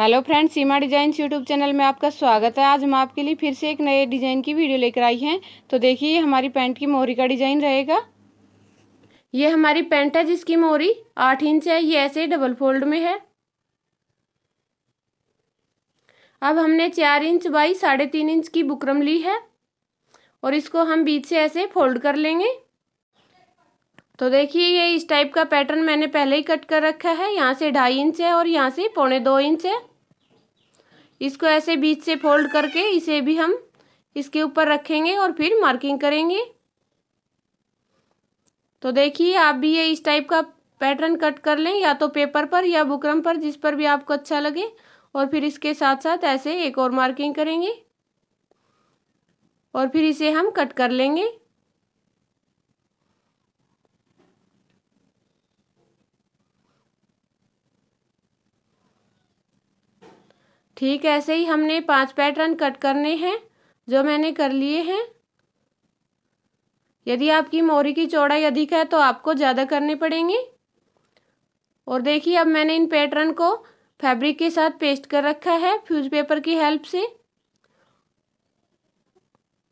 hello friends Seema designs YouTube channel में आपका स्वागत है आज हम आपके लिए फिर से एक नए डिज़ाइन की वीडियो लेकर आई हैं तो देखिए हमारी पैंट की मोहरी का डिज़ाइन रहेगा ये हमारी पैंट है जिसकी मोहरी आठ इंच है ये ऐसे डबल फोल्ड में है अब हमने चार इंच बाई साढ़े तीन इंच की बुकरम ली है और इसको हम बीच से ऐसे फोल्ड कर लेंगे तो देखिए ये इस टाइप का पैटर्न मैंने पहले ही कट कर रखा है यहाँ से ढाई इंच है और यहाँ से पौने दो इंच है इसको ऐसे बीच से फोल्ड करके इसे भी हम इसके ऊपर रखेंगे और फिर मार्किंग करेंगे तो देखिए आप भी ये इस टाइप का पैटर्न कट कर लें या तो पेपर पर या बुकरम पर जिस पर भी आपको अच्छा लगे और फिर इसके साथ साथ ऐसे एक और मार्किंग करेंगे और फिर इसे हम कट कर लेंगे ठीक ऐसे ही हमने पांच पैटर्न कट करने हैं जो मैंने कर लिए हैं यदि आपकी मोरी की चौड़ाई अधिक है तो आपको ज़्यादा करने पड़ेंगे और देखिए अब मैंने इन पैटर्न को फैब्रिक के साथ पेस्ट कर रखा है फ्यूज पेपर की हेल्प से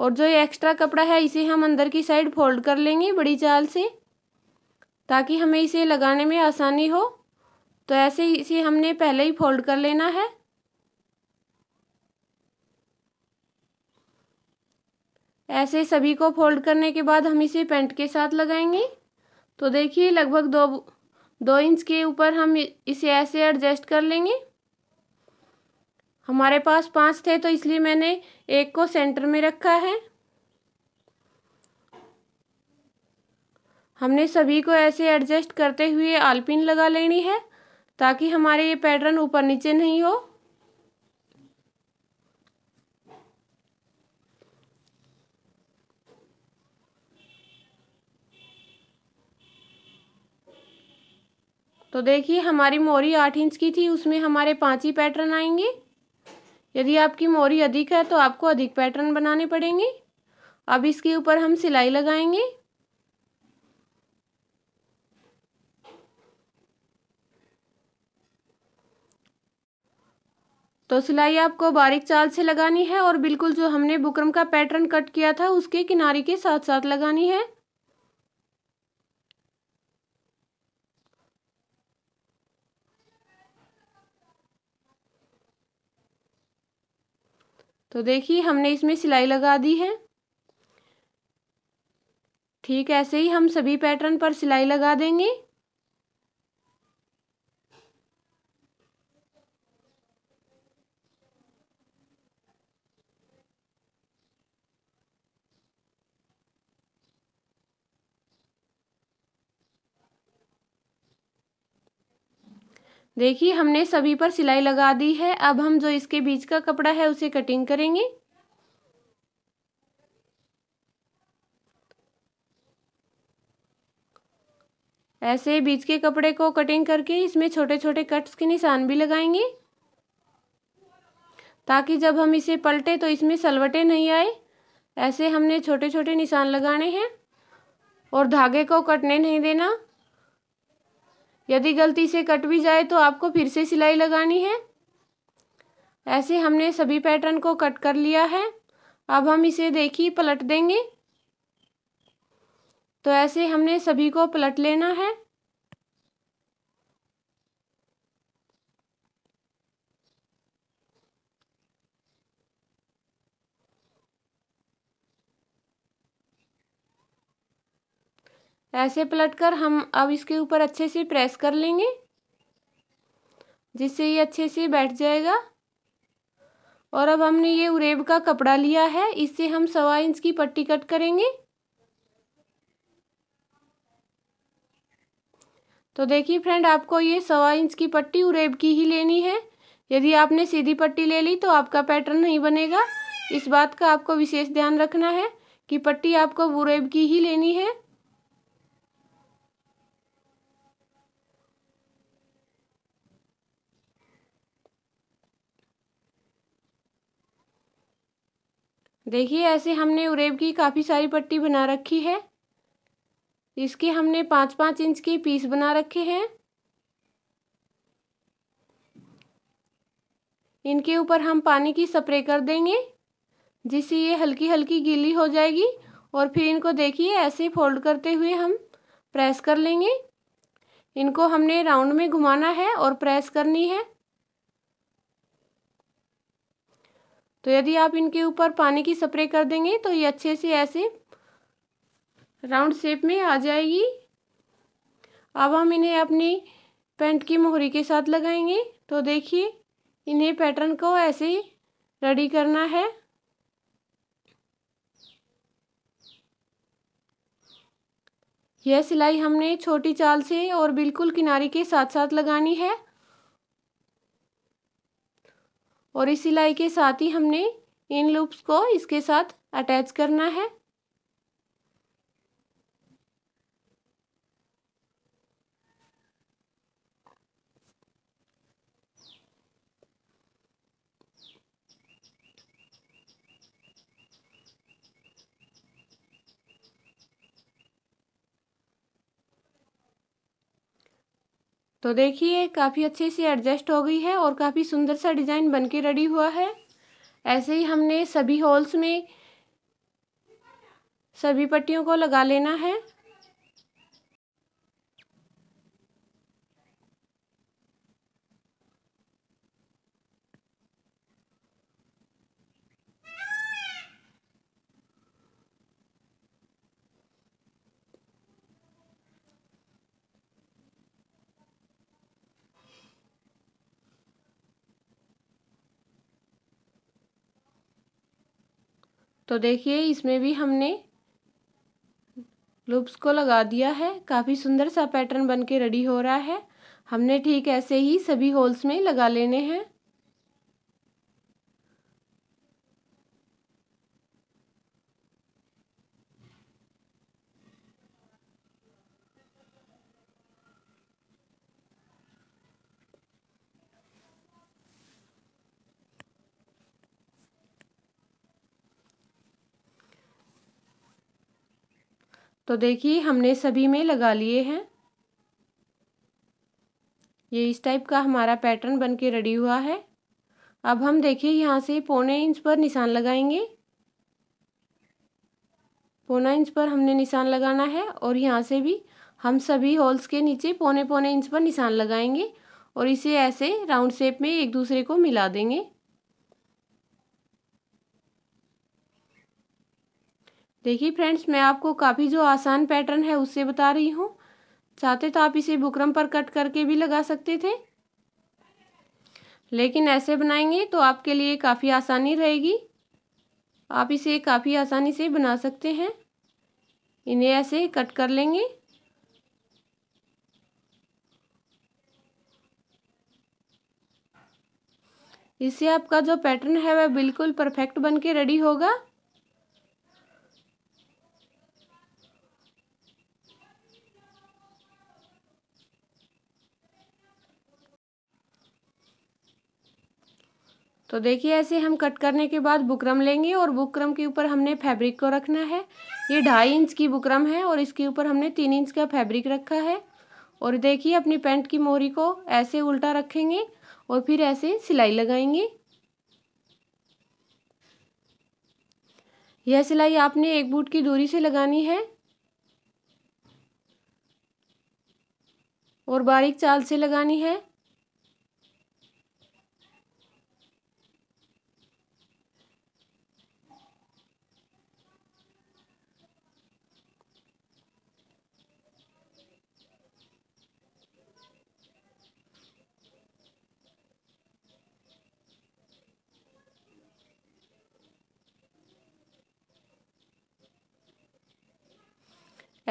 और जो ये एक्स्ट्रा कपड़ा है इसे हम अंदर की साइड फोल्ड कर लेंगे बड़ी चाल से ताकि हमें इसे लगाने में आसानी हो तो ऐसे इसे हमने पहले ही फोल्ड कर लेना है ऐसे सभी को फोल्ड करने के बाद हम इसे पेंट के साथ लगाएंगे तो देखिए लगभग दो दो इंच के ऊपर हम इसे ऐसे एडजस्ट कर लेंगे हमारे पास पांच थे तो इसलिए मैंने एक को सेंटर में रखा है हमने सभी को ऐसे एडजस्ट करते हुए आलपिन लगा लेनी है ताकि हमारे ये पैटर्न ऊपर नीचे नहीं हो तो देखिए हमारी मोरी आठ इंच की थी उसमें हमारे पाँच ही पैटर्न आएंगे यदि आपकी मोरी अधिक है तो आपको अधिक पैटर्न बनाने पड़ेंगे अब इसके ऊपर हम सिलाई लगाएंगे तो सिलाई आपको बारीक चाल से लगानी है और बिल्कुल जो हमने बुकरम का पैटर्न कट किया था उसके किनारे के साथ साथ लगानी है तो देखिए हमने इसमें सिलाई लगा दी है ठीक ऐसे ही हम सभी पैटर्न पर सिलाई लगा देंगे देखिए हमने सभी पर सिलाई लगा दी है अब हम जो इसके बीच का कपड़ा है उसे कटिंग करेंगे ऐसे बीच के कपड़े को कटिंग करके इसमें छोटे छोटे कट्स के निशान भी लगाएंगे ताकि जब हम इसे पलटे तो इसमें सलवटे नहीं आए ऐसे हमने छोटे छोटे निशान लगाने हैं और धागे को कटने नहीं देना यदि गलती से कट भी जाए तो आपको फिर से सिलाई लगानी है ऐसे हमने सभी पैटर्न को कट कर लिया है अब हम इसे देखिए पलट देंगे तो ऐसे हमने सभी को पलट लेना है ऐसे पलटकर हम अब इसके ऊपर अच्छे से प्रेस कर लेंगे जिससे ये अच्छे से बैठ जाएगा और अब हमने ये उरेब का कपड़ा लिया है इससे हम सवा इंच की पट्टी कट करेंगे तो देखिए फ्रेंड आपको ये सवा इंच की पट्टी उरेब की ही लेनी है यदि आपने सीधी पट्टी ले ली तो आपका पैटर्न नहीं बनेगा इस बात का आपको विशेष ध्यान रखना है कि पट्टी आपको उरेब की ही लेनी है देखिए ऐसे हमने उरेब की काफ़ी सारी पट्टी बना रखी है इसके हमने पाँच पाँच इंच के पीस बना रखे हैं इनके ऊपर हम पानी की स्प्रे कर देंगे जिससे ये हल्की हल्की गीली हो जाएगी और फिर इनको देखिए ऐसे फोल्ड करते हुए हम प्रेस कर लेंगे इनको हमने राउंड में घुमाना है और प्रेस करनी है तो यदि आप इनके ऊपर पानी की स्प्रे कर देंगे तो ये अच्छे से ऐसे राउंड शेप में आ जाएगी अब हम इन्हें अपनी पेंट की मोहरी के साथ लगाएंगे तो देखिए इन्हें पैटर्न को ऐसे रेडी करना है यह सिलाई हमने छोटी चाल से और बिल्कुल किनारे के साथ साथ लगानी है और इस सिलाई के साथ ही हमने इन लूप्स को इसके साथ अटैच करना है तो देखिए काफ़ी अच्छे से एडजस्ट हो गई है और काफ़ी सुंदर सा डिज़ाइन बन के रेडी हुआ है ऐसे ही हमने सभी होल्स में सभी पट्टियों को लगा लेना है तो देखिए इसमें भी हमने लूप्स को लगा दिया है काफ़ी सुंदर सा पैटर्न बन के रेडी हो रहा है हमने ठीक ऐसे ही सभी होल्स में लगा लेने हैं तो देखिए हमने सभी में लगा लिए हैं ये इस टाइप का हमारा पैटर्न बन के रेडी हुआ है अब हम देखिए यहाँ से पौने इंच पर निशान लगाएंगे पौना इंच पर हमने निशान लगाना है और यहाँ से भी हम सभी होल्स के नीचे पौने पौने इंच पर निशान लगाएंगे और इसे ऐसे राउंड शेप में एक दूसरे को मिला देंगे देखिए फ्रेंड्स मैं आपको काफ़ी जो आसान पैटर्न है उससे बता रही हूँ चाहते तो आप इसे बुकरम पर कट करके भी लगा सकते थे लेकिन ऐसे बनाएंगे तो आपके लिए काफ़ी आसानी रहेगी आप इसे काफ़ी आसानी से बना सकते हैं इन्हें ऐसे कट कर लेंगे इससे आपका जो पैटर्न है वह बिल्कुल परफेक्ट बन के रेडी होगा तो देखिए ऐसे हम कट करने के बाद बुकरम लेंगे और बुकरम के ऊपर हमने फैब्रिक को रखना है ये ढाई इंच की बुकरम है और इसके ऊपर हमने तीन इंच का फैब्रिक रखा है और देखिए अपनी पैंट की मोरी को ऐसे उल्टा रखेंगे और फिर ऐसे सिलाई लगाएंगे यह सिलाई आपने एक बूट की दूरी से लगानी है और बारीक चाल से लगानी है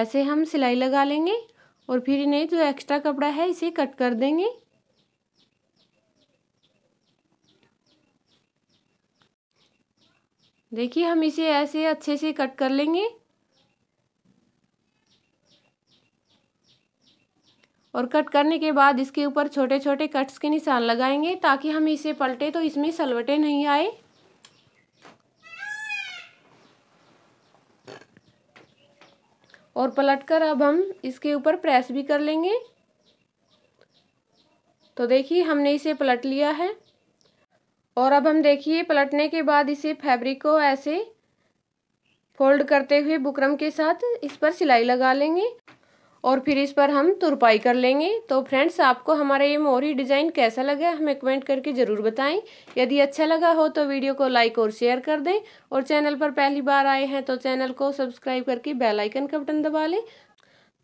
ऐसे हम सिलाई लगा लेंगे और फिर इन्हें जो एक्स्ट्रा कपड़ा है इसे कट कर देंगे देखिए हम इसे ऐसे अच्छे से कट कर लेंगे और कट करने के बाद इसके ऊपर छोटे छोटे कट्स के निशान लगाएंगे ताकि हम इसे पलटे तो इसमें सलवटे नहीं आए और पलटकर अब हम इसके ऊपर प्रेस भी कर लेंगे तो देखिए हमने इसे पलट लिया है और अब हम देखिए पलटने के बाद इसे फैब्रिक को ऐसे फोल्ड करते हुए बुकरम के साथ इस पर सिलाई लगा लेंगे और फिर इस पर हम तुरपाई कर लेंगे तो फ्रेंड्स आपको हमारा ये मोरी डिज़ाइन कैसा लगा हमें कमेंट करके ज़रूर बताएं यदि अच्छा लगा हो तो वीडियो को लाइक और शेयर कर दें और चैनल पर पहली बार आए हैं तो चैनल को सब्सक्राइब करके बेल आइकन का बटन दबा लें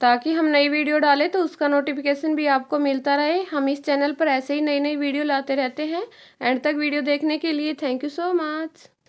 ताकि हम नई वीडियो डालें तो उसका नोटिफिकेशन भी आपको मिलता रहे हम इस चैनल पर ऐसे ही नई नई वीडियो लाते रहते हैं एंड तक वीडियो देखने के लिए थैंक यू सो मच